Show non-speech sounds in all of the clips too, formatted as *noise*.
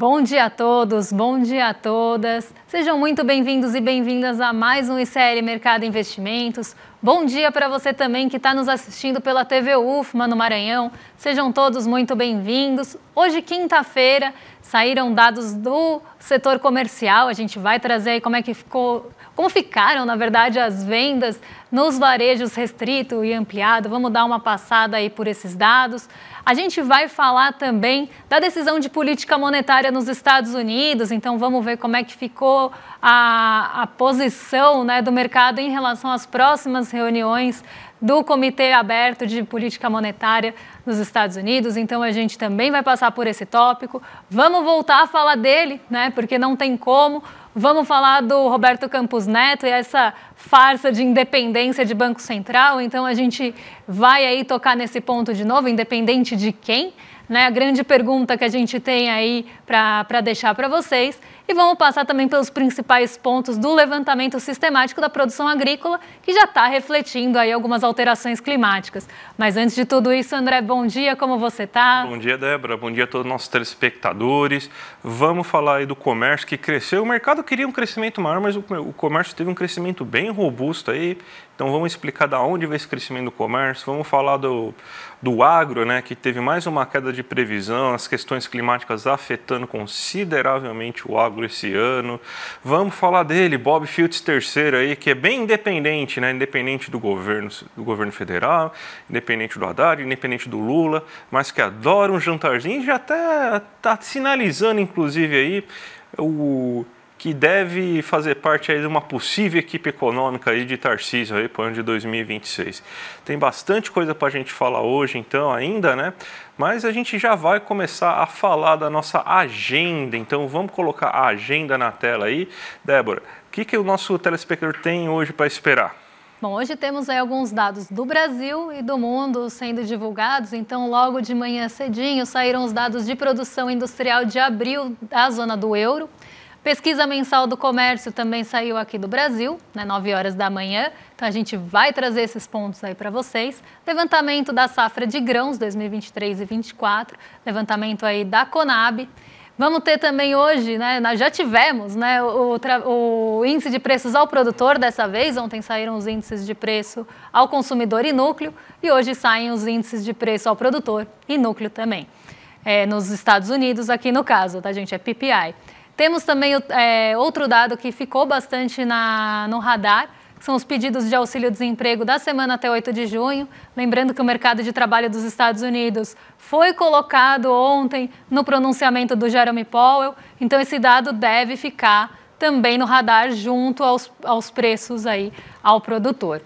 Bom dia a todos, bom dia a todas. Sejam muito bem-vindos e bem-vindas a mais um ICL Mercado Investimentos. Bom dia para você também que está nos assistindo pela TV UFMA no Maranhão. Sejam todos muito bem-vindos. Hoje, quinta-feira, saíram dados do setor comercial. A gente vai trazer aí como é que ficou como ficaram, na verdade, as vendas nos varejos restrito e ampliado? Vamos dar uma passada aí por esses dados. A gente vai falar também da decisão de política monetária nos Estados Unidos, então vamos ver como é que ficou a, a posição né, do mercado em relação às próximas reuniões do Comitê Aberto de Política Monetária nos Estados Unidos. Então a gente também vai passar por esse tópico. Vamos voltar a falar dele, né? Porque não tem como. Vamos falar do Roberto Campos Neto e essa farsa de independência de Banco Central. Então a gente vai aí tocar nesse ponto de novo, independente de quem, né? A grande pergunta que a gente tem aí para deixar para vocês e vamos passar também pelos principais pontos do levantamento sistemático da produção agrícola, que já está refletindo aí algumas alterações climáticas. Mas antes de tudo isso, André, bom dia, como você está? Bom dia, Débora, bom dia a todos os nossos telespectadores. Vamos falar aí do comércio que cresceu. O mercado queria um crescimento maior, mas o comércio teve um crescimento bem robusto aí. Então vamos explicar da onde veio esse crescimento do comércio, vamos falar do, do agro, né, que teve mais uma queda de previsão, as questões climáticas afetando consideravelmente o agro esse ano. Vamos falar dele, Bob Fields III aí, que é bem independente, né, independente do governo, do governo federal, independente do Haddad, independente do Lula, mas que adora um jantarzinho, e já até tá, tá sinalizando inclusive aí o que deve fazer parte aí de uma possível equipe econômica aí de Tarcísio aí para o ano de 2026. Tem bastante coisa para a gente falar hoje, então, ainda, né? Mas a gente já vai começar a falar da nossa agenda, então vamos colocar a agenda na tela aí. Débora, o que, que o nosso telespectador tem hoje para esperar? Bom, hoje temos aí alguns dados do Brasil e do mundo sendo divulgados, então logo de manhã cedinho saíram os dados de produção industrial de abril da zona do euro, Pesquisa mensal do comércio também saiu aqui do Brasil, né, 9 horas da manhã. Então a gente vai trazer esses pontos aí para vocês. Levantamento da safra de grãos 2023 e 2024. levantamento aí da Conab. Vamos ter também hoje, né, nós já tivemos né, o, o, índice de preços ao produtor dessa vez, ontem saíram os índices de preço ao consumidor e núcleo, e hoje saem os índices de preço ao produtor e núcleo também. É, nos Estados Unidos, aqui no caso, tá gente, é PPI. Temos também é, outro dado que ficou bastante na, no radar, que são os pedidos de auxílio-desemprego da semana até 8 de junho. Lembrando que o mercado de trabalho dos Estados Unidos foi colocado ontem no pronunciamento do Jeremy Powell, então esse dado deve ficar também no radar junto aos, aos preços aí ao produtor.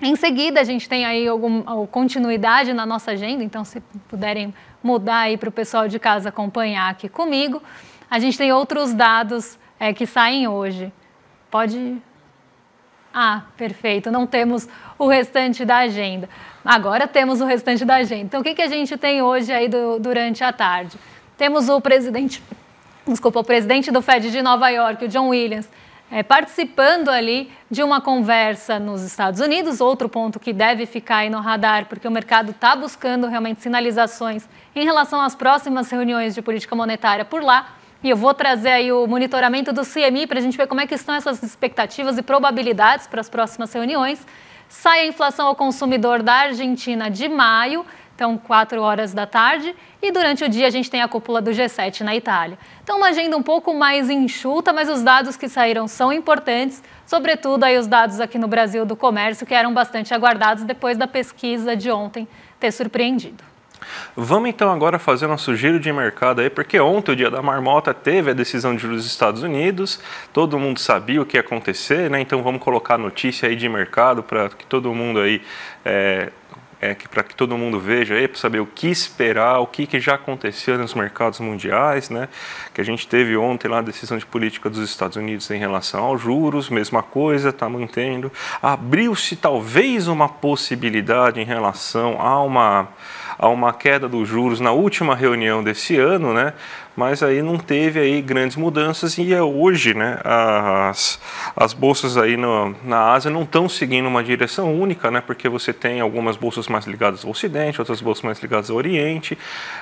Em seguida, a gente tem aí alguma continuidade na nossa agenda, então se puderem mudar aí para o pessoal de casa acompanhar aqui comigo. A gente tem outros dados é, que saem hoje. Pode. Ah, perfeito. Não temos o restante da agenda. Agora temos o restante da agenda. Então, o que, que a gente tem hoje aí do, durante a tarde? Temos o presidente, desculpa, o presidente do Fed de Nova York, o John Williams, é, participando ali de uma conversa nos Estados Unidos, outro ponto que deve ficar aí no radar, porque o mercado está buscando realmente sinalizações em relação às próximas reuniões de política monetária por lá. E eu vou trazer aí o monitoramento do CMI para a gente ver como é que estão essas expectativas e probabilidades para as próximas reuniões. Sai a inflação ao consumidor da Argentina de maio, então 4 horas da tarde, e durante o dia a gente tem a cúpula do G7 na Itália. Então uma agenda um pouco mais enxuta, mas os dados que saíram são importantes, sobretudo aí os dados aqui no Brasil do comércio, que eram bastante aguardados depois da pesquisa de ontem ter surpreendido. Vamos então agora fazer nosso giro de mercado aí, porque ontem o dia da marmota teve a decisão de juros dos Estados Unidos, todo mundo sabia o que ia acontecer, né? Então vamos colocar notícia aí de mercado para que todo mundo aí é, é, para que todo mundo veja aí, para saber o que esperar, o que, que já aconteceu nos mercados mundiais, né? Que a gente teve ontem lá a decisão de política dos Estados Unidos em relação aos juros, mesma coisa, está mantendo. Abriu-se talvez uma possibilidade em relação a uma a uma queda dos juros na última reunião desse ano, né? mas aí não teve aí grandes mudanças e é hoje né, as, as bolsas aí no, na Ásia não estão seguindo uma direção única, né, porque você tem algumas bolsas mais ligadas ao Ocidente, outras bolsas mais ligadas ao Oriente,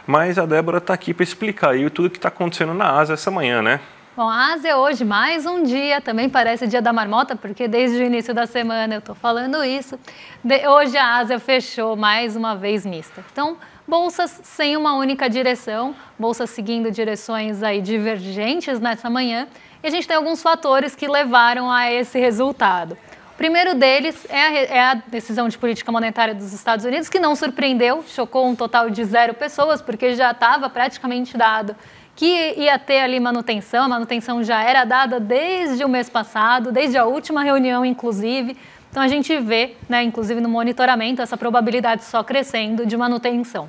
mas a Débora está aqui para explicar aí tudo que está acontecendo na Ásia essa manhã, né? Bom, a Ásia é hoje, mais um dia, também parece dia da marmota, porque desde o início da semana eu estou falando isso. De, hoje a Ásia fechou mais uma vez mista. Então, bolsas sem uma única direção, bolsas seguindo direções aí divergentes nessa manhã. E a gente tem alguns fatores que levaram a esse resultado. O primeiro deles é a, é a decisão de política monetária dos Estados Unidos, que não surpreendeu, chocou um total de zero pessoas, porque já estava praticamente dado que ia ter ali manutenção, a manutenção já era dada desde o mês passado, desde a última reunião, inclusive. Então a gente vê, né, inclusive no monitoramento, essa probabilidade só crescendo de manutenção.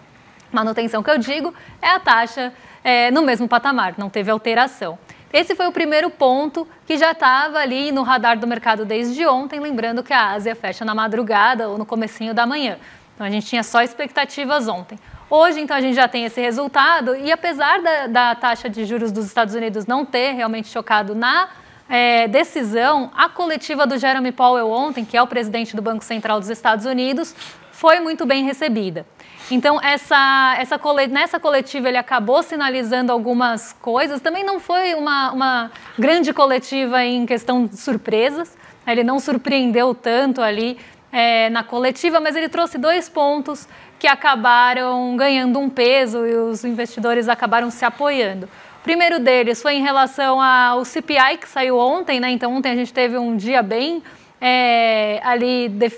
Manutenção que eu digo é a taxa é, no mesmo patamar, não teve alteração. Esse foi o primeiro ponto que já estava ali no radar do mercado desde ontem, lembrando que a Ásia fecha na madrugada ou no comecinho da manhã. Então a gente tinha só expectativas ontem. Hoje, então, a gente já tem esse resultado e apesar da, da taxa de juros dos Estados Unidos não ter realmente chocado na é, decisão, a coletiva do Jeremy Powell ontem, que é o presidente do Banco Central dos Estados Unidos, foi muito bem recebida. Então, essa, essa nessa coletiva ele acabou sinalizando algumas coisas. Também não foi uma, uma grande coletiva em questão de surpresas. Ele não surpreendeu tanto ali é, na coletiva, mas ele trouxe dois pontos que acabaram ganhando um peso e os investidores acabaram se apoiando. O primeiro deles foi em relação ao CPI, que saiu ontem, né? Então, ontem a gente teve um dia bem é, ali de,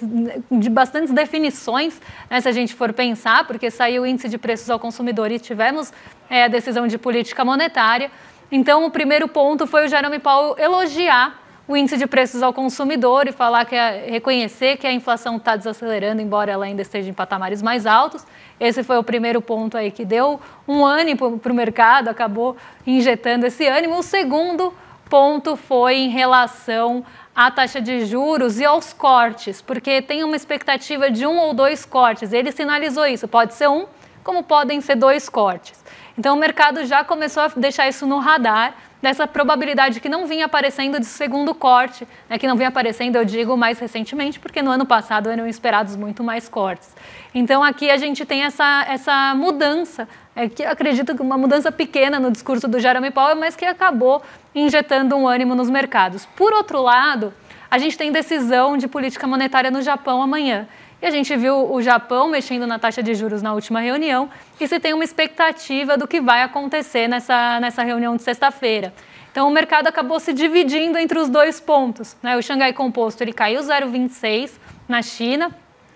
de, bastantes definições, né, se a gente for pensar, porque saiu o índice de preços ao consumidor e tivemos é, a decisão de política monetária. Então, o primeiro ponto foi o Jerome Paul elogiar o índice de preços ao consumidor e falar que é, reconhecer que a inflação está desacelerando, embora ela ainda esteja em patamares mais altos. Esse foi o primeiro ponto aí que deu um ânimo para o mercado, acabou injetando esse ânimo. O segundo ponto foi em relação à taxa de juros e aos cortes, porque tem uma expectativa de um ou dois cortes. Ele sinalizou isso, pode ser um, como podem ser dois cortes. Então o mercado já começou a deixar isso no radar dessa probabilidade que não vinha aparecendo de segundo corte, né, que não vinha aparecendo, eu digo, mais recentemente, porque no ano passado eram esperados muito mais cortes. Então aqui a gente tem essa, essa mudança, é, que acredito que uma mudança pequena no discurso do Jeremy Powell, mas que acabou injetando um ânimo nos mercados. Por outro lado, a gente tem decisão de política monetária no Japão amanhã. E a gente viu o Japão mexendo na taxa de juros na última reunião e se tem uma expectativa do que vai acontecer nessa, nessa reunião de sexta-feira. Então, o mercado acabou se dividindo entre os dois pontos. Né? O Xangai Composto ele caiu 0,26 na China,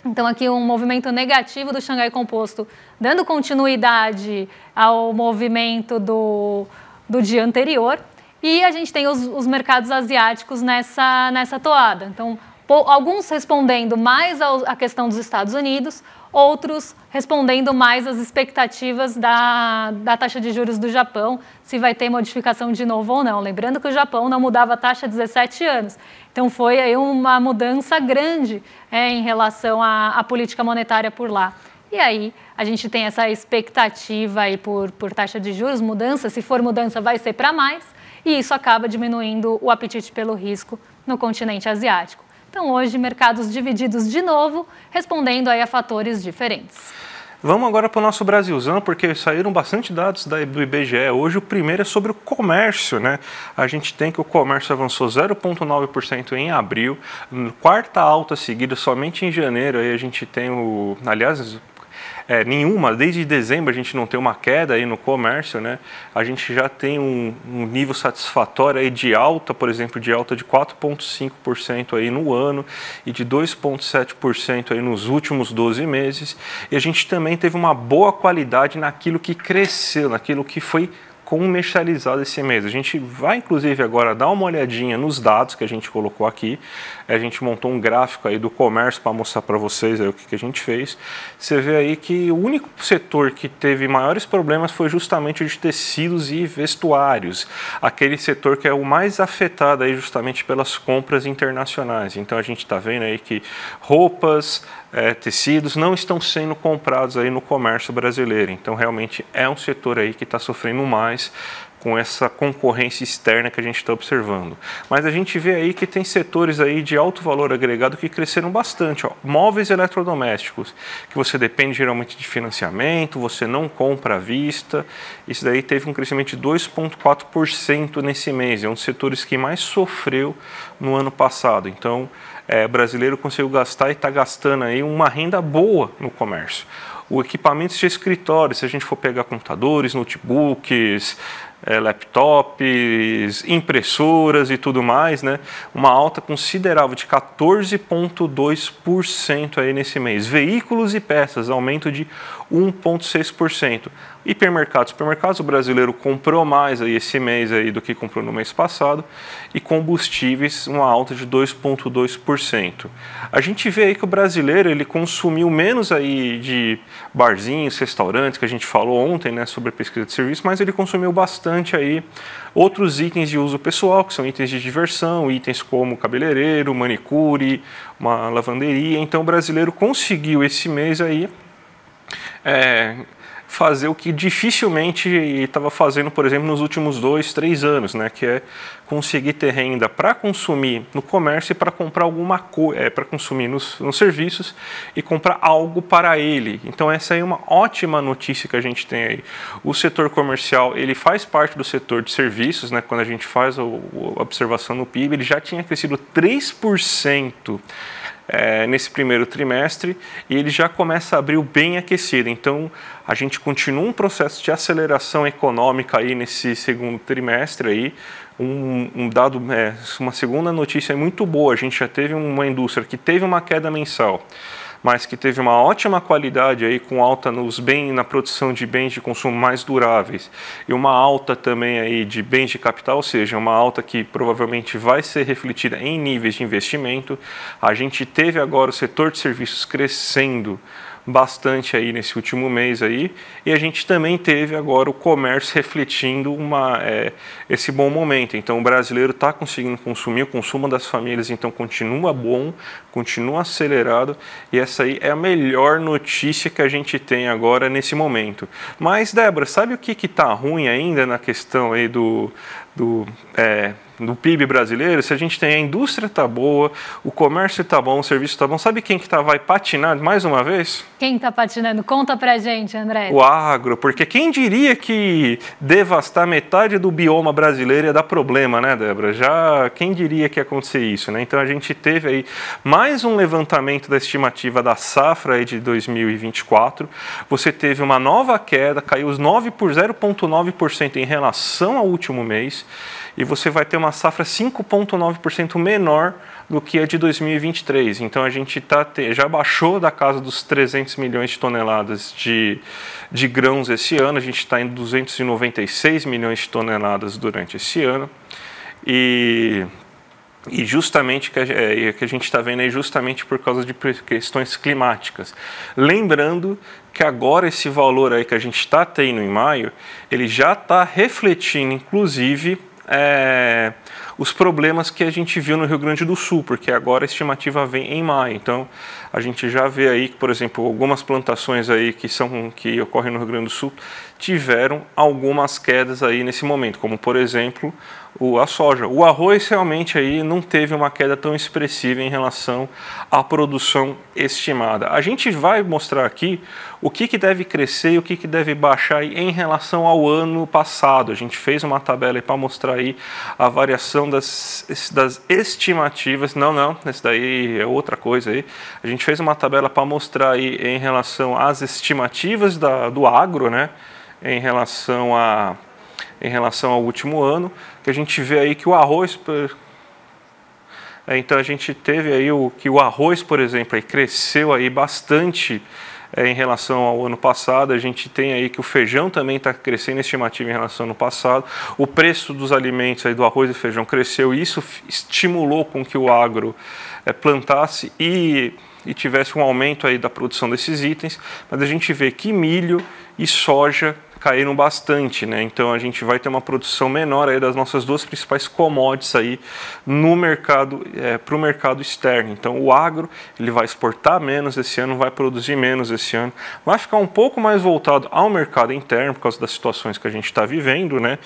então, aqui um movimento negativo do Xangai Composto, dando continuidade ao movimento do, do dia anterior. E a gente tem os, os mercados asiáticos nessa, nessa toada. Então, alguns respondendo mais à questão dos Estados Unidos, outros respondendo mais às expectativas da, da taxa de juros do Japão, se vai ter modificação de novo ou não. Lembrando que o Japão não mudava a taxa há 17 anos. Então foi aí uma mudança grande é, em relação à, à política monetária por lá. E aí a gente tem essa expectativa aí por, por taxa de juros, mudança, se for mudança vai ser para mais, e isso acaba diminuindo o apetite pelo risco no continente asiático. Então, hoje, mercados divididos de novo, respondendo aí a fatores diferentes. Vamos agora para o nosso Brasilzão, porque saíram bastante dados do IBGE. Hoje o primeiro é sobre o comércio, né? A gente tem que o comércio avançou 0,9% em abril, quarta alta seguida somente em janeiro. Aí a gente tem o, aliás, é, nenhuma, desde dezembro a gente não tem uma queda aí no comércio, né? A gente já tem um, um nível satisfatório aí de alta, por exemplo, de alta de 4,5% aí no ano e de 2,7% aí nos últimos 12 meses. E a gente também teve uma boa qualidade naquilo que cresceu, naquilo que foi comercializado esse mês. A gente vai, inclusive, agora dar uma olhadinha nos dados que a gente colocou aqui a gente montou um gráfico aí do comércio para mostrar para vocês o que, que a gente fez. Você vê aí que o único setor que teve maiores problemas foi justamente o de tecidos e vestuários, aquele setor que é o mais afetado aí justamente pelas compras internacionais. Então a gente está vendo aí que roupas, é, tecidos não estão sendo comprados aí no comércio brasileiro. Então realmente é um setor aí que está sofrendo mais com essa concorrência externa que a gente está observando. Mas a gente vê aí que tem setores aí de alto valor agregado que cresceram bastante. Ó. Móveis eletrodomésticos, que você depende geralmente de financiamento, você não compra à vista. Isso daí teve um crescimento de 2,4% nesse mês. É um dos setores que mais sofreu no ano passado. Então, é, brasileiro conseguiu gastar e está gastando aí uma renda boa no comércio o equipamento de escritório, se a gente for pegar computadores, notebooks, é, laptops, impressoras e tudo mais, né? Uma alta considerável de 14,2% aí nesse mês. Veículos e peças, aumento de 1,6%. Hipermercados, supermercados, o brasileiro comprou mais aí esse mês aí do que comprou no mês passado. E combustíveis, uma alta de 2,2%. A gente vê aí que o brasileiro ele consumiu menos aí de barzinhos, restaurantes, que a gente falou ontem né, sobre a pesquisa de serviço, mas ele consumiu bastante aí outros itens de uso pessoal, que são itens de diversão, itens como cabeleireiro, manicure, uma lavanderia. Então o brasileiro conseguiu esse mês aí é, fazer o que dificilmente estava fazendo, por exemplo, nos últimos dois, três anos, né? que é conseguir ter renda para consumir no comércio e para comprar alguma coisa, é, para consumir nos, nos, serviços e comprar algo para ele. Então essa é uma ótima notícia que a gente tem aí. O setor comercial ele faz parte do setor de serviços, né? quando a gente faz a, a observação no PIB, ele já tinha crescido 3% é, nesse primeiro trimestre e ele já começa a o bem aquecido. Então a gente continua um processo de aceleração econômica aí nesse segundo trimestre aí. Um, um dado, é, uma segunda notícia muito boa. A gente já teve uma indústria que teve uma queda mensal mas que teve uma ótima qualidade aí com alta nos bens na produção de bens de consumo mais duráveis e uma alta também aí de bens de capital, ou seja, uma alta que provavelmente vai ser refletida em níveis de investimento. A gente teve agora o setor de serviços crescendo bastante aí nesse último mês aí e a gente também teve agora o comércio refletindo uma, é, esse bom momento. Então o brasileiro está conseguindo consumir, o consumo das famílias então continua bom, continua acelerado e essa aí é a melhor notícia que a gente tem agora nesse momento. Mas Débora, sabe o que está ruim ainda na questão aí do do, é, do PIB brasileiro, se a gente tem a indústria está boa, o comércio está bom, o serviço está bom, sabe quem que tá, vai patinar mais uma vez? Quem está patinando? Conta pra gente, André. O agro, porque quem diria que devastar metade do bioma brasileiro ia dar problema, né, Débora? Já quem diria que ia acontecer isso, né? Então a gente teve aí mais um levantamento da estimativa da safra aí de 2024. Você teve uma nova queda, caiu os 9 por 0,9% em relação ao último mês e você vai ter uma safra 5,9% menor do que a de 2023. Então a gente tá te, já baixou da casa dos 300 milhões de toneladas de, de grãos esse ano, a gente está em 296 milhões de toneladas durante esse ano. E e justamente que a, é, que a gente está vendo aí justamente por causa de questões climáticas. Lembrando que agora esse valor aí que a gente está tendo em maio, ele já está refletindo, inclusive, é, os problemas que a gente viu no Rio Grande do Sul, porque agora a estimativa vem em maio. Então, a gente já vê aí, que, por exemplo, algumas plantações aí que são que ocorrem no Rio Grande do Sul tiveram algumas quedas aí nesse momento, como por exemplo, o, a soja. O arroz realmente aí não teve uma queda tão expressiva em relação à produção estimada. A gente vai mostrar aqui o que, que deve crescer e o que, que deve baixar em relação ao ano passado. A gente fez uma tabela para mostrar aí a variação questão das, das estimativas. Não, não, isso daí é outra coisa aí. A gente fez uma tabela para mostrar aí em relação às estimativas da, do agro, né? Em relação, a, em relação ao último ano, que a gente vê aí que o arroz... Per... É, então a gente teve aí o, que o arroz, por exemplo, aí cresceu aí bastante é, em relação ao ano passado. A gente tem aí que o feijão também está crescendo estimativa em relação ao ano passado. O preço dos alimentos aí do arroz e feijão cresceu e isso estimulou com que o agro é, plantasse e, e tivesse um aumento aí da produção desses itens. Mas a gente vê que milho e soja caíram bastante, né? Então a gente vai ter uma produção menor aí das nossas duas principais commodities aí no mercado é, para o mercado externo. Então o agro ele vai exportar menos esse ano, vai produzir menos esse ano, vai ficar um pouco mais voltado ao mercado interno por causa das situações que a gente está vivendo, né?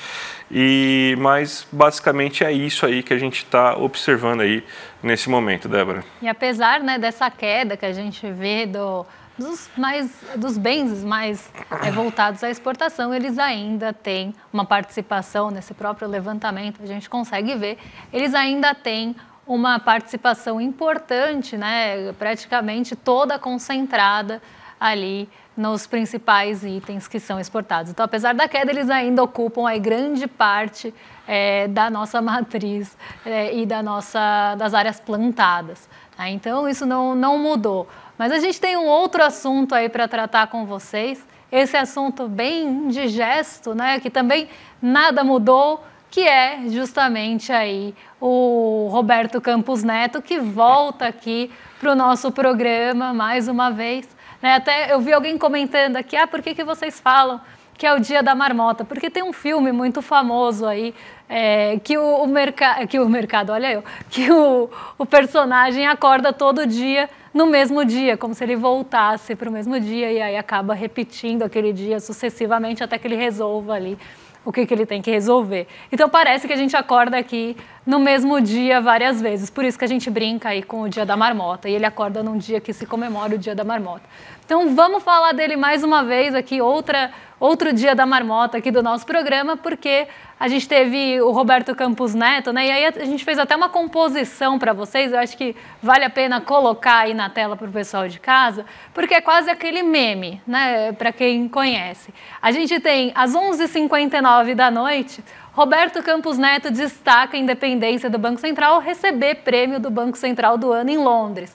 E mas basicamente é isso aí que a gente está observando aí nesse momento, Débora. E apesar né, dessa queda que a gente vê do dos, mais, dos bens mais é, voltados à exportação, eles ainda têm uma participação nesse próprio levantamento, a gente consegue ver, eles ainda têm uma participação importante, né, praticamente toda concentrada ali nos principais itens que são exportados. Então, apesar da queda, eles ainda ocupam a grande parte é, da nossa matriz é, e da nossa, das áreas plantadas. Tá? Então, isso não, não mudou. Mas a gente tem um outro assunto aí para tratar com vocês, esse assunto bem indigesto, né, que também nada mudou, que é justamente aí o Roberto Campos Neto, que volta aqui para o nosso programa mais uma vez. Né? Até eu vi alguém comentando aqui, ah, por que, que vocês falam que é o dia da marmota? Porque tem um filme muito famoso aí é, que, o, o que o mercado, olha eu, que o, o personagem acorda todo dia no mesmo dia, como se ele voltasse para o mesmo dia e aí acaba repetindo aquele dia sucessivamente até que ele resolva ali o que, que ele tem que resolver. Então parece que a gente acorda aqui no mesmo dia várias vezes, por isso que a gente brinca aí com o dia da marmota e ele acorda num dia que se comemora o dia da marmota. Então vamos falar dele mais uma vez aqui, outra outro dia da marmota aqui do nosso programa, porque a gente teve o Roberto Campos Neto, né? E aí a gente fez até uma composição para vocês, eu acho que vale a pena colocar aí na tela para o pessoal de casa, porque é quase aquele meme, né? Para quem conhece. A gente tem às 11h59 da noite, Roberto Campos Neto destaca a independência do Banco Central receber prêmio do Banco Central do ano em Londres.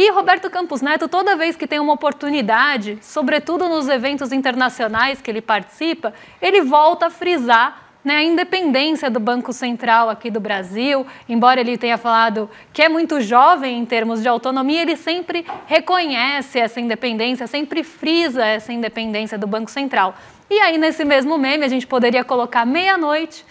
E Roberto Campos Neto, toda vez que tem uma oportunidade, sobretudo nos eventos internacionais que ele participa, ele volta a frisar né, a independência do Banco Central aqui do Brasil, embora ele tenha falado que é muito jovem em termos de autonomia, ele sempre reconhece essa independência, sempre frisa essa independência do Banco Central. E aí, nesse mesmo meme, a gente poderia colocar meia-noite.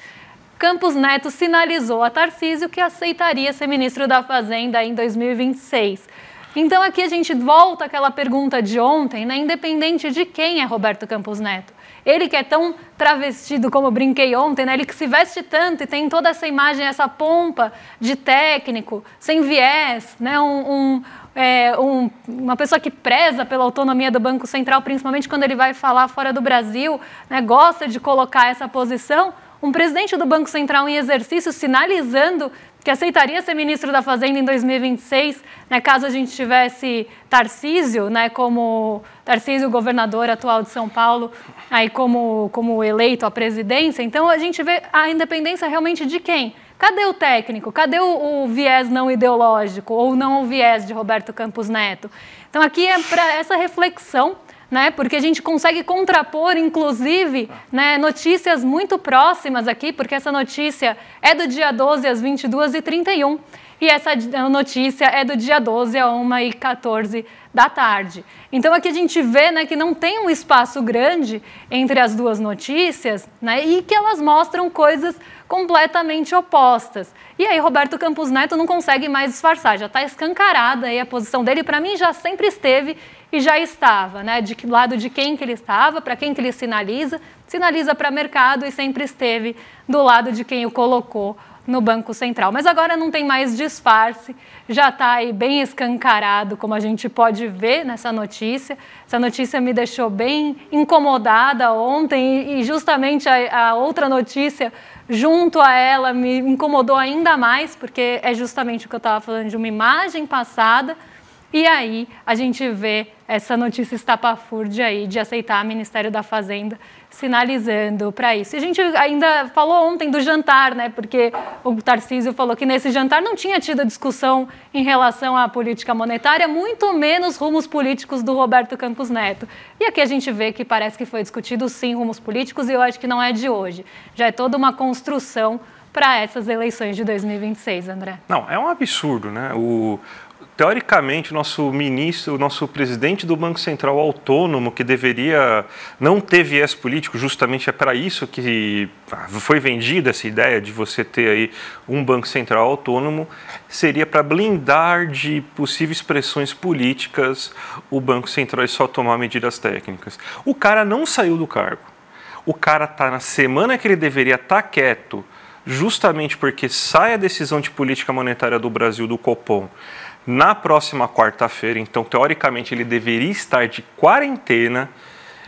Campos Neto sinalizou a Tarcísio que aceitaria ser ministro da Fazenda em 2026. Então aqui a gente volta àquela pergunta de ontem, né? independente de quem é Roberto Campos Neto. Ele que é tão travestido, como eu brinquei ontem, né? ele que se veste tanto e tem toda essa imagem, essa pompa de técnico, sem viés, né? um, um, é, um, uma pessoa que preza pela autonomia do Banco Central, principalmente quando ele vai falar fora do Brasil, né? gosta de colocar essa posição um presidente do Banco Central em exercício sinalizando que aceitaria ser ministro da Fazenda em 2026, né, caso a gente tivesse Tarcísio, né, como Tarcísio, governador atual de São Paulo, aí como, como eleito à presidência. Então a gente vê a independência realmente de quem? Cadê o técnico? Cadê o, o viés não ideológico ou não o viés de Roberto Campos Neto? Então aqui é para essa reflexão né? Porque a gente consegue contrapor, inclusive, tá. né, notícias muito próximas aqui, porque essa notícia é do dia 12 às 22h31 e essa notícia é do dia 12 às 1h14 da tarde. Então aqui a gente vê né, que não tem um espaço grande entre as duas notícias né, e que elas mostram coisas completamente opostas. E aí Roberto Campos Neto não consegue mais disfarçar, já está escancarada aí a posição dele, para mim já sempre esteve e já estava, né? De que lado de quem que ele estava, para quem que ele sinaliza, sinaliza para mercado e sempre esteve do lado de quem o colocou no Banco Central. Mas agora não tem mais disfarce, já está aí bem escancarado, como a gente pode ver nessa notícia. Essa notícia me deixou bem incomodada ontem e, justamente a, a outra notícia junto a ela me incomodou ainda mais, porque é justamente o que eu estava falando de uma imagem passada. E aí a gente vê essa notícia estapafúrdia aí de aceitar o Ministério da Fazenda sinalizando para isso. E a gente ainda falou ontem do jantar, né? Porque o Tarcísio falou que nesse jantar não tinha tido discussão em relação à política monetária, muito menos rumos políticos do Roberto Campos Neto. E aqui a gente vê que parece que foi discutido sim rumos políticos e eu acho que não é de hoje. Já é toda uma construção para essas eleições de 2026, André. Não, é um absurdo, né? O teoricamente, nosso ministro, o nosso presidente do Banco Central autônomo, que deveria não ter viés político, justamente é para isso que ah, foi vendida essa ideia de você ter aí um Banco Central autônomo, seria para blindar de possíveis pressões políticas o Banco Central e só tomar medidas técnicas. O cara não saiu do cargo. O cara está na semana que ele deveria estar tá quieto, justamente porque sai a decisão de política monetária do Brasil do Copom na próxima quarta-feira, então, teoricamente, ele deveria estar de quarentena.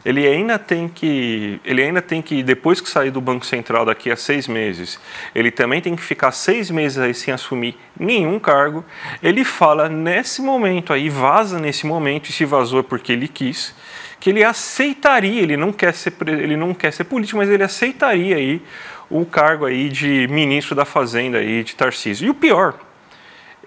Ele ainda tem que, ele ainda tem que, depois que sair do Banco Central daqui a seis meses, ele também tem que ficar seis meses aí sem assumir nenhum cargo. Ele fala nesse momento aí, vaza nesse momento, e se vazou é porque ele quis, que ele aceitaria, ele não quer ser, ele não quer ser político, mas ele aceitaria aí o cargo aí de ministro da Fazenda aí de Tarcísio. E o pior,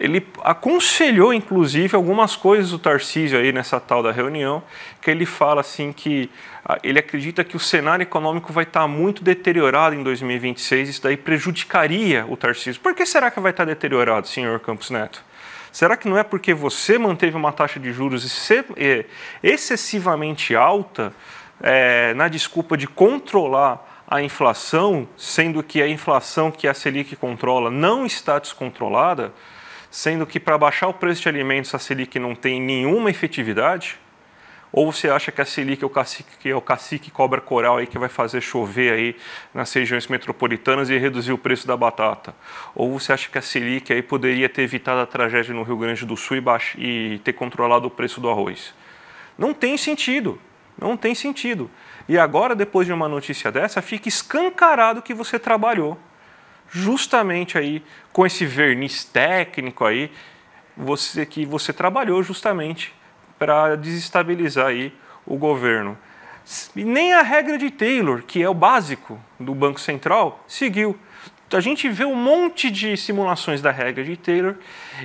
ele aconselhou, inclusive, algumas coisas do Tarcísio aí nessa tal da reunião, que ele fala assim que ah, ele acredita que o cenário econômico vai estar tá muito deteriorado em 2026, isso daí prejudicaria o Tarcísio. Por que será que vai estar tá deteriorado, senhor Campos Neto? Será que não é porque você manteve uma taxa de juros eh, excessivamente alta é, na desculpa de controlar a inflação, sendo que a inflação que a Selic controla não está descontrolada? sendo que para baixar o preço de alimentos a Selic não tem nenhuma efetividade? Ou você acha que a Selic é o cacique, que é o cacique cobra coral aí que vai fazer chover aí nas regiões metropolitanas e reduzir o preço da batata? Ou você acha que a Selic aí poderia ter evitado a tragédia no Rio Grande do Sul e, baix... e ter controlado o preço do arroz? Não tem sentido. Não tem sentido. E agora, depois de uma notícia dessa, fica escancarado que você trabalhou justamente aí com esse verniz técnico aí você, que você trabalhou justamente para desestabilizar aí o governo. E nem a regra de Taylor, que é o básico do Banco Central, seguiu. A gente vê um monte de simulações da regra de Taylor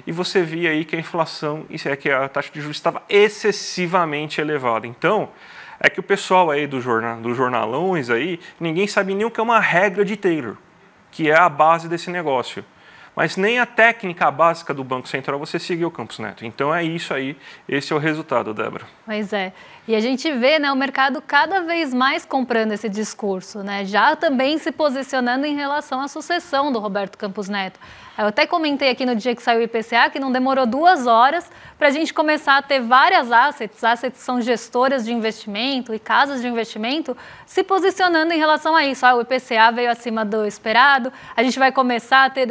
e você via aí que a inflação, isso é que a taxa de juros estava excessivamente elevada. Então, é que o pessoal aí do jornal, dos jornalões aí, ninguém sabe nem o que é uma regra de Taylor que é a base desse negócio. Mas nem a técnica básica do Banco Central você seguiu, Campos Neto. Então é isso aí, esse é o resultado, Débora. Mas é. E a gente vê né, o mercado cada vez mais comprando esse discurso, né, já também se posicionando em relação à sucessão do Roberto Campos Neto. Eu até comentei aqui no dia que saiu o IPCA que não demorou duas horas para a gente começar a ter várias assets, assets são gestoras de investimento e casas de investimento, se posicionando em relação a isso. Ah, o IPCA veio acima do esperado, a gente vai começar a ter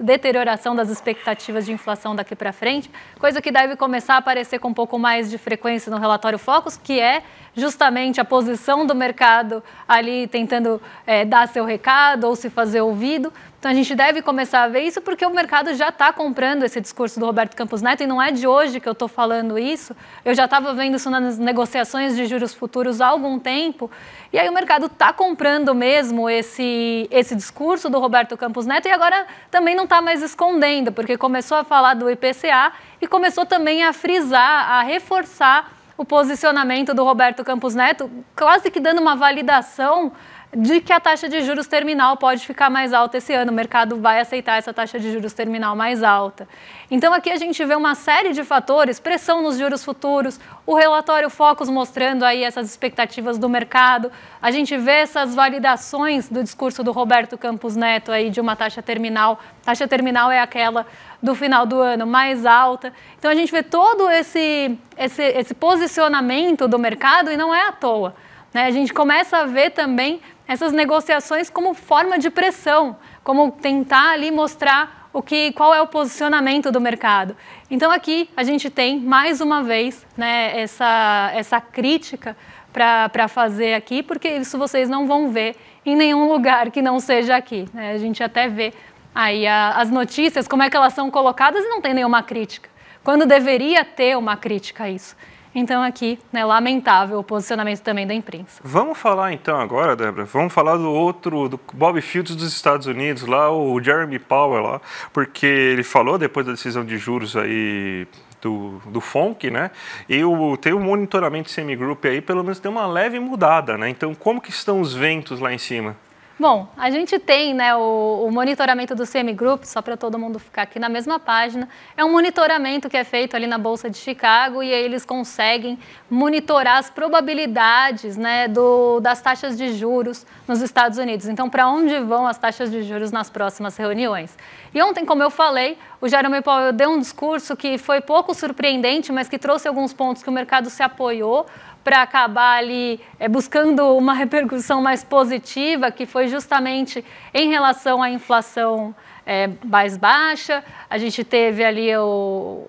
deterioração das expectativas de inflação daqui para frente, coisa que deve começar a aparecer com um pouco mais de frequência no relatório Focus, que é justamente a posição do mercado ali tentando é, dar seu recado ou se fazer ouvido. Então a gente deve começar a ver isso porque o mercado já está comprando esse discurso do Roberto Campos Neto e não é de hoje que eu estou falando isso. Eu já estava vendo isso nas negociações de juros futuros há algum tempo e aí o mercado está comprando mesmo esse, esse discurso do Roberto Campos Neto e agora também não está mais escondendo porque começou a falar do IPCA e começou também a frisar, a reforçar o posicionamento do Roberto Campos Neto, quase que dando uma validação de que a taxa de juros terminal pode ficar mais alta esse ano, o mercado vai aceitar essa taxa de juros terminal mais alta. Então aqui a gente vê uma série de fatores, pressão nos juros futuros, o relatório Focus mostrando aí essas expectativas do mercado, a gente vê essas validações do discurso do Roberto Campos Neto aí de uma taxa terminal, taxa terminal é aquela do final do ano mais alta. Então a gente vê todo esse esse, esse posicionamento do mercado e não é à toa. Né? A gente começa a ver também essas negociações como forma de pressão, como tentar ali mostrar o que, qual é o posicionamento do mercado. Então aqui a gente tem mais uma vez né, essa, essa crítica para fazer aqui, porque isso vocês não vão ver em nenhum lugar que não seja aqui. Né? A gente até vê aí a, as notícias, como é que elas são colocadas e não tem nenhuma crítica. Quando deveria ter uma crítica a isso. Então, aqui, né, lamentável o posicionamento também da imprensa. Vamos falar então agora, Débora, vamos falar do outro, do Bob Fields dos Estados Unidos, lá o Jeremy Powell, lá, porque ele falou depois da decisão de juros aí do, do FONC, né? E o, tem o monitoramento semi-group aí, pelo menos tem uma leve mudada, né? Então, como que estão os ventos lá em cima? Bom, a gente tem né, o, o monitoramento do Group. só para todo mundo ficar aqui na mesma página. É um monitoramento que é feito ali na Bolsa de Chicago e aí eles conseguem monitorar as probabilidades né, do, das taxas de juros nos Estados Unidos. Então, para onde vão as taxas de juros nas próximas reuniões? E ontem, como eu falei, o Jerome Powell deu um discurso que foi pouco surpreendente, mas que trouxe alguns pontos que o mercado se apoiou para acabar ali é, buscando uma *laughs* repercussão mais positiva, que foi justamente em relação à inflação é, mais baixa. A gente teve ali o,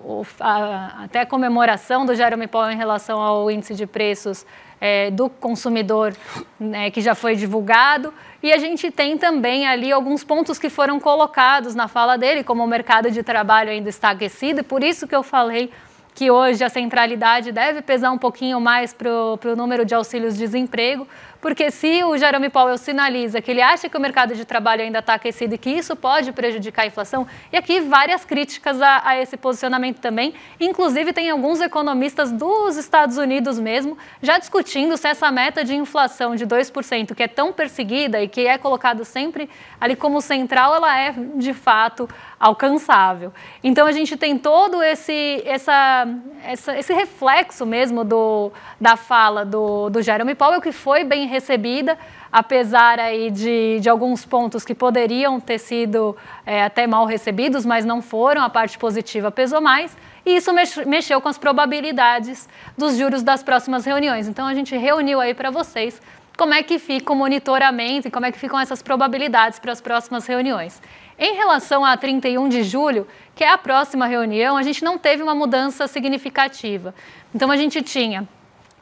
o, a, até a comemoração do Jeremy Powell em relação ao índice de preços é, do consumidor, né, que já foi divulgado. E a gente tem também ali alguns pontos que foram colocados na fala dele, como o mercado de trabalho ainda está aquecido, e por isso que eu falei que hoje a centralidade deve pesar um pouquinho mais para o número de auxílios-desemprego, porque se o Jerome Powell sinaliza que ele acha que o mercado de trabalho ainda está aquecido e que isso pode prejudicar a inflação, e aqui várias críticas a, a esse posicionamento também, inclusive tem alguns economistas dos Estados Unidos mesmo já discutindo se essa meta de inflação de 2%, que é tão perseguida e que é colocado sempre ali como central, ela é de fato alcançável. Então a gente tem todo esse, essa, essa esse reflexo mesmo do, da fala do, do Jerome Powell, que foi bem recebida, apesar aí de, de alguns pontos que poderiam ter sido é, até mal recebidos, mas não foram, a parte positiva pesou mais, e isso mexeu com as probabilidades dos juros das próximas reuniões. Então a gente reuniu aí para vocês como é que fica o monitoramento e como é que ficam essas probabilidades para as próximas reuniões. Em relação a 31 de julho, que é a próxima reunião, a gente não teve uma mudança significativa. Então a gente tinha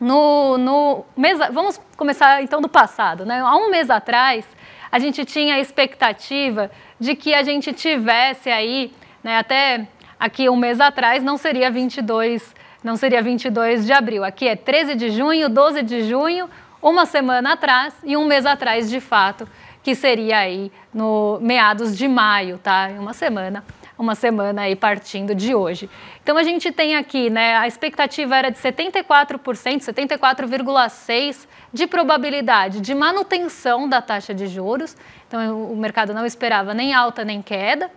no, no mês, vamos começar então do passado, né? Há um mês atrás, a gente tinha a expectativa de que a gente tivesse aí, né, até aqui um mês atrás, não seria 22, não seria 22 de abril. Aqui é 13 de junho, 12 de junho, uma semana atrás e um mês atrás, de fato, que seria aí no meados de maio, tá? Uma semana uma semana aí partindo de hoje. Então a gente tem aqui, né, a expectativa era de 74%, 74,6% de probabilidade de manutenção da taxa de juros. Então o mercado não esperava nem alta nem queda,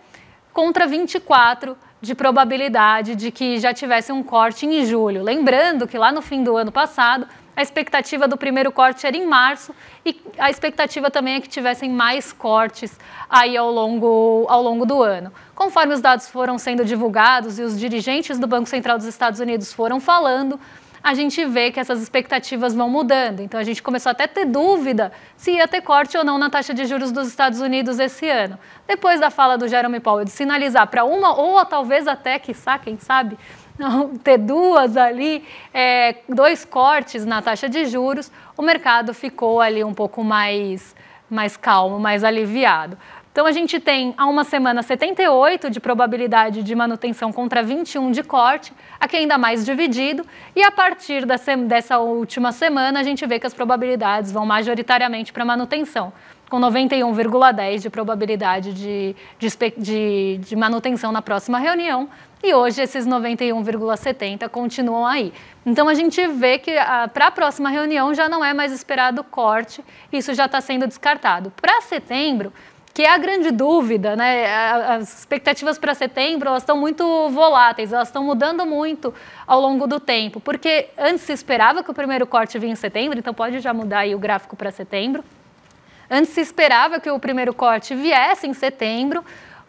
contra 24 de probabilidade de que já tivesse um corte em julho. Lembrando que lá no fim do ano passado a expectativa do primeiro corte era em março e a expectativa também é que tivessem mais cortes aí ao longo, ao longo do ano. Conforme os dados foram sendo divulgados e os dirigentes do Banco Central dos Estados Unidos foram falando, a gente vê que essas expectativas vão mudando. Então a gente começou até a ter dúvida se ia ter corte ou não na taxa de juros dos Estados Unidos esse ano. Depois da fala do Jeremy Powell de sinalizar para uma ou talvez até, quiçá, quem sabe, não ter duas ali, é, dois cortes na taxa de juros, o mercado ficou ali um pouco mais, mais calmo, mais aliviado. Então a gente tem há uma semana 78 de probabilidade de manutenção contra 21 de corte, aqui ainda mais dividido, e a partir dessa, dessa última semana a gente vê que as probabilidades vão majoritariamente para manutenção com 91,10% de probabilidade de, de, de, de manutenção na próxima reunião, e hoje esses 91,70 continuam aí. Então a gente vê que ah, para a próxima reunião já não é mais esperado corte, isso já está sendo descartado. Para setembro, que é a grande dúvida, né? As expectativas para setembro elas estão muito voláteis, elas estão mudando muito ao longo do tempo, porque antes se esperava que o primeiro corte vinha em setembro, então pode já mudar aí o gráfico para setembro. Antes se esperava que o primeiro corte viesse em setembro,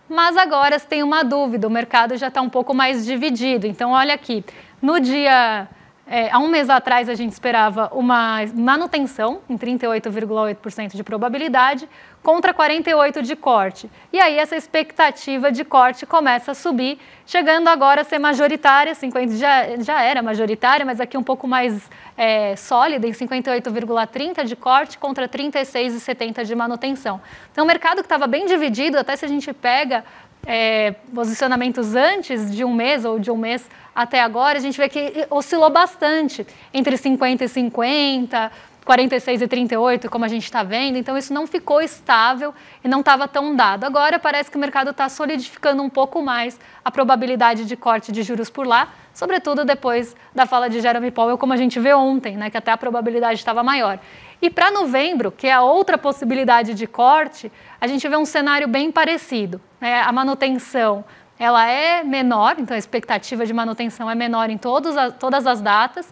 mas agora se tem uma dúvida, o mercado já está um pouco mais dividido. Então, olha aqui, no dia. É, há um mês atrás a gente esperava uma manutenção em 38,8% de probabilidade contra 48 de corte. E aí essa expectativa de corte começa a subir, chegando agora a ser majoritária, 50 já, já era majoritária, mas aqui um pouco mais é, sólida, em 58,30 de corte contra 36,70 de manutenção. Então o mercado que estava bem dividido, até se a gente pega é, posicionamentos antes de um mês ou de um mês até agora, a gente vê que oscilou bastante entre 50 e 50, 46 e 38, como a gente está vendo, então isso não ficou estável e não estava tão dado. Agora parece que o mercado está solidificando um pouco mais a probabilidade de corte de juros por lá, sobretudo depois da fala de Jeremy Powell, como a gente vê ontem, né, que até a probabilidade estava maior. E para novembro, que é a outra possibilidade de corte, a gente vê um cenário bem parecido. Né? A manutenção ela é menor, então a expectativa de manutenção é menor em todos a, todas as datas,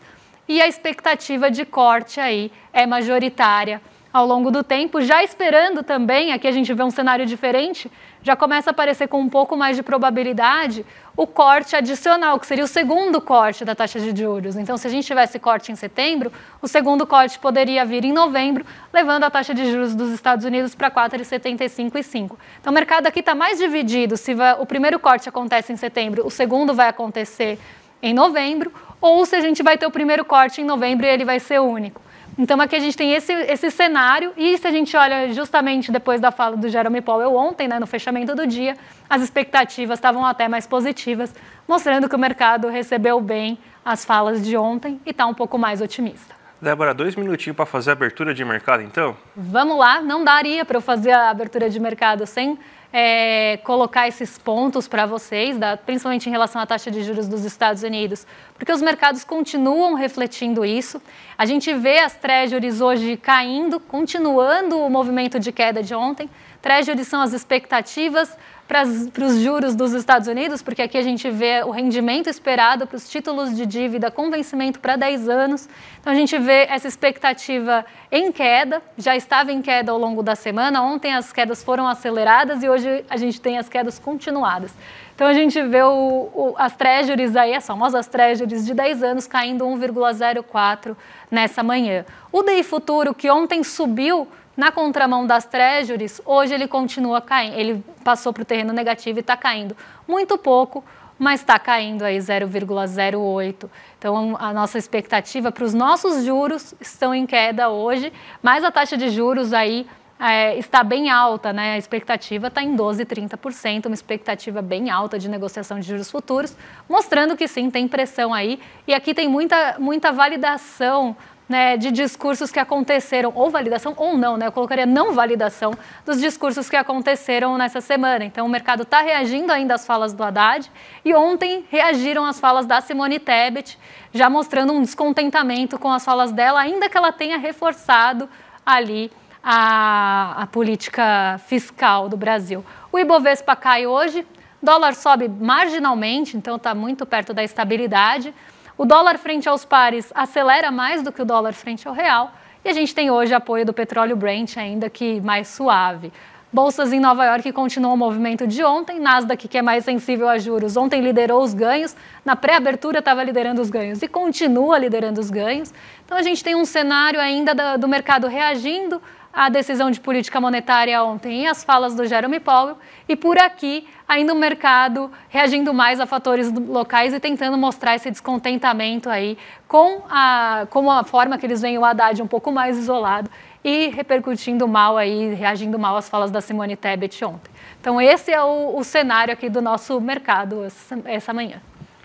e a expectativa de corte aí é majoritária ao longo do tempo, já esperando também, aqui a gente vê um cenário diferente, já começa a aparecer com um pouco mais de probabilidade o corte adicional, que seria o segundo corte da taxa de juros. Então, se a gente tivesse corte em setembro, o segundo corte poderia vir em novembro, levando a taxa de juros dos Estados Unidos para 4,75,5. Então, o mercado aqui está mais dividido. Se vai, o primeiro corte acontece em setembro, o segundo vai acontecer em novembro, ou se a gente vai ter o primeiro corte em novembro e ele vai ser único. Então aqui a gente tem esse, esse cenário e se a gente olha justamente depois da fala do Jeremy Powell ontem, né, no fechamento do dia, as expectativas estavam até mais positivas, mostrando que o mercado recebeu bem as falas de ontem e está um pouco mais otimista. Débora, dois minutinhos para fazer a abertura de mercado, então? Vamos lá, não daria para eu fazer a abertura de mercado sem é, colocar esses pontos para vocês, da, principalmente em relação à taxa de juros dos Estados Unidos, porque os mercados continuam refletindo isso. A gente vê as treasuries hoje caindo, continuando o movimento de queda de ontem. Treasuries são as expectativas para os juros dos Estados Unidos, porque aqui a gente vê o rendimento esperado para os títulos de dívida com vencimento para 10 anos. Então a gente vê essa expectativa em queda, já estava em queda ao longo da semana. Ontem as quedas foram aceleradas e hoje a gente tem as quedas continuadas. Então a gente vê o, o, as treasuries aí, as famosas treasuries de 10 anos caindo 1,04 nessa manhã. O DI futuro que ontem subiu na contramão das treasuries, hoje ele continua caindo, ele passou para o terreno negativo e está caindo. Muito pouco, mas está caindo aí 0,08. Então a nossa expectativa para os nossos juros estão em queda hoje, mas a taxa de juros aí é, está bem alta, né? A expectativa está em 12,30%, uma expectativa bem alta de negociação de juros futuros, mostrando que sim, tem pressão aí. E aqui tem muita, muita validação né, de discursos que aconteceram, ou validação ou não, né? Eu colocaria não validação dos discursos que aconteceram nessa semana. Então, o mercado está reagindo ainda às falas do Haddad e ontem reagiram às falas da Simone Tebet, já mostrando um descontentamento com as falas dela, ainda que ela tenha reforçado ali a, a política fiscal do Brasil. O Ibovespa cai hoje, dólar sobe marginalmente, então está muito perto da estabilidade. O dólar frente aos pares acelera mais do que o dólar frente ao real. E a gente tem hoje apoio do petróleo Brent, ainda que mais suave. Bolsas em Nova York continuam o movimento de ontem. Nasdaq, que é mais sensível a juros, ontem liderou os ganhos. Na pré-abertura estava liderando os ganhos e continua liderando os ganhos. Então a gente tem um cenário ainda do mercado reagindo a decisão de política monetária ontem e as falas do Jerome Powell, e por aqui ainda o mercado reagindo mais a fatores locais e tentando mostrar esse descontentamento aí com a, com a forma que eles veem o Haddad um pouco mais isolado e repercutindo mal aí, reagindo mal às falas da Simone Tebet ontem. Então esse é o, o cenário aqui do nosso mercado essa, essa manhã.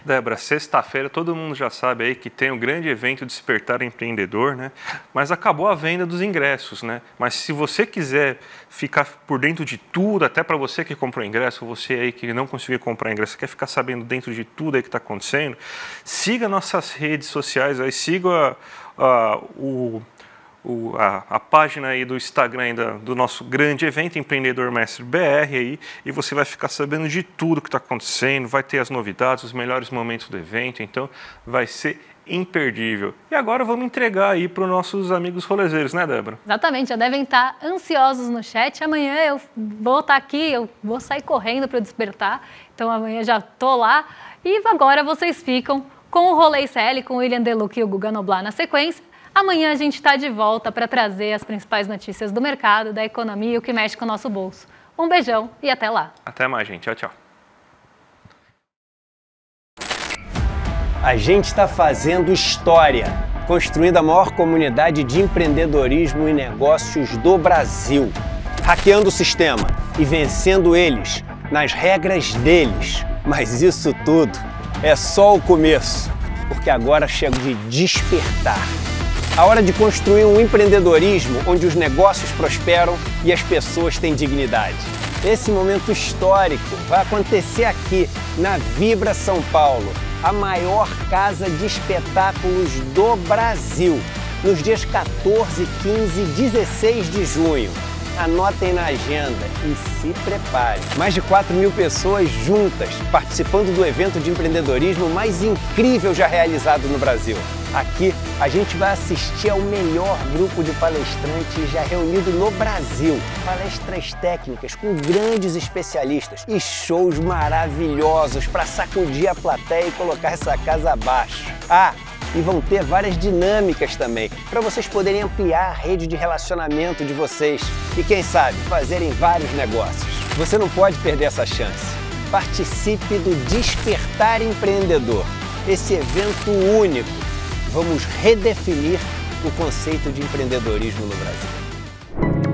Débora, sexta-feira todo mundo já sabe aí que tem o um grande evento Despertar Empreendedor, né? Mas acabou a venda dos ingressos, né? Mas se você quiser ficar por dentro de tudo, até para você que comprou ingresso, você aí que não conseguiu comprar ingresso, quer ficar sabendo dentro de tudo aí que está acontecendo, siga nossas redes sociais aí, siga ah, o o, a, a, página aí do Instagram da, do nosso grande evento Empreendedor Mestre BR aí e você vai ficar sabendo de tudo que está acontecendo, vai ter as novidades, os melhores momentos do evento, então vai ser imperdível. E agora vamos entregar aí para os nossos amigos rolezeiros, né, Débora? Exatamente, já devem estar tá ansiosos no chat. Amanhã eu vou estar tá aqui, eu vou sair correndo para despertar, então amanhã já tô lá. E agora vocês ficam com o Rolê CL, com o William Deluc e o Guga Noblar na sequência Amanhã a gente está de volta para trazer as principais notícias do mercado, da economia e o que mexe com o nosso bolso. Um beijão e até lá. Até mais, gente. Tchau, tchau. A gente está fazendo história, construindo a maior comunidade de empreendedorismo e negócios do Brasil, hackeando o sistema e vencendo eles nas regras deles. Mas isso tudo é só o começo, porque agora chega de despertar. A hora de construir um empreendedorismo onde os negócios prosperam e as pessoas têm dignidade. Esse momento histórico vai acontecer aqui, na Vibra São Paulo, a maior casa de espetáculos do Brasil, nos dias 14, 15 e 16 de junho anotem na agenda e se preparem. Mais de 4 mil pessoas juntas participando do evento de empreendedorismo mais incrível já realizado no Brasil. Aqui a gente vai assistir ao melhor grupo de palestrantes já reunido no Brasil. Palestras técnicas com grandes especialistas e shows maravilhosos para sacudir a plateia e colocar essa casa abaixo. Ah, e vão ter várias dinâmicas também, para vocês poderem ampliar a rede de relacionamento de vocês e, quem sabe, fazerem vários negócios. Você não pode perder essa chance. Participe do Despertar Empreendedor, esse evento único. Vamos redefinir o conceito de empreendedorismo no Brasil.